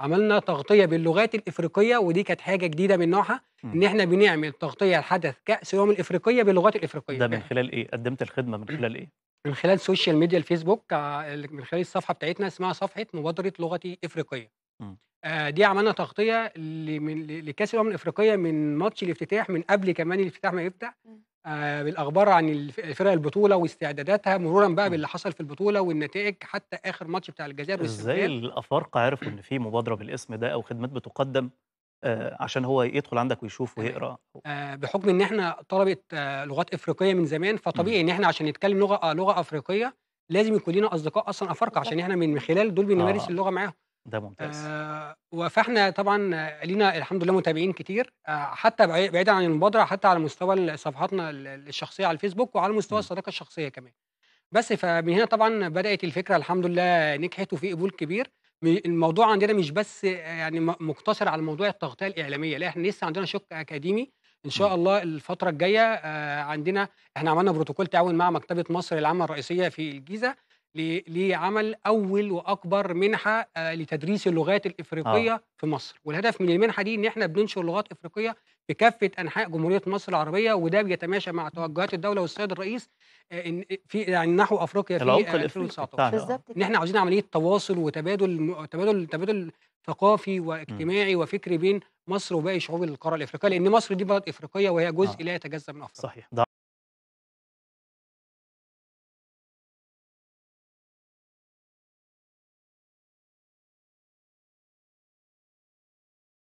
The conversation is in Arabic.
عملنا تغطيه باللغات الافريقيه ودي كانت حاجه جديده من نوعها ان احنا بنعمل تغطيه لحدث كاس الامم الافريقيه باللغات الافريقيه ده من خلال ايه قدمت الخدمه من خلال ايه من خلال السوشيال ميديا الفيسبوك آه، من خلال الصفحه بتاعتنا اسمها صفحه مبادره لغتي افريقيه آه دي عملنا تغطيه لكاس الامم الافريقيه من ماتش الافتتاح من قبل كمان الافتتاح ما يبدا آه، بالاخبار عن فرق البطوله واستعداداتها مرورا بقى باللي حصل في البطوله والنتائج حتى اخر ماتش بتاع الجزائر ازاي الافارقه عرفوا ان في مبادره بالاسم ده او خدمات بتقدم آه، عشان هو يدخل عندك ويشوف ويقرا آه، بحكم ان احنا طلبه لغات افريقيه من زمان فطبيعي ان احنا عشان نتكلم لغه لغه افريقيه لازم يكون لنا اصدقاء اصلا افارقه عشان احنا من خلال دول بنمارس اللغه معاهم ده ممتاز آه وفاحنا طبعا لينا الحمد لله متابعين كتير آه حتى بعيدا عن المبادره حتى على مستوى صفحاتنا الشخصيه على الفيسبوك وعلى مستوى الصداقه الشخصيه كمان بس فمن هنا طبعا بدات الفكره الحمد لله نجحت وفي قبول كبير الموضوع عندنا مش بس يعني مقتصر على موضوع التغطيه الاعلاميه لا احنا لسه عندنا شق اكاديمي ان شاء الله الفتره الجايه آه، عندنا احنا عملنا بروتوكول تعاون مع مكتبه مصر العامه الرئيسيه في الجيزه لعمل اول واكبر منحه آه، لتدريس اللغات الافريقيه آه. في مصر والهدف من المنحه دي ان احنا بننشر لغات افريقيه في كافه انحاء جمهوريه مصر العربيه وده بيتماشى مع توجهات الدوله والسيد الرئيس آه، ان في يعني نحو افريقيا في 2019 آه، ان احنا عاوزين عمليه تواصل وتبادل تبادل تبادل ثقافي واجتماعي م. وفكري بين مصر وباقي شعوب القاره الافريقيه لان مصر دي بلد افريقيه وهي جزء آه. لا يتجزا من افريقيا صحيح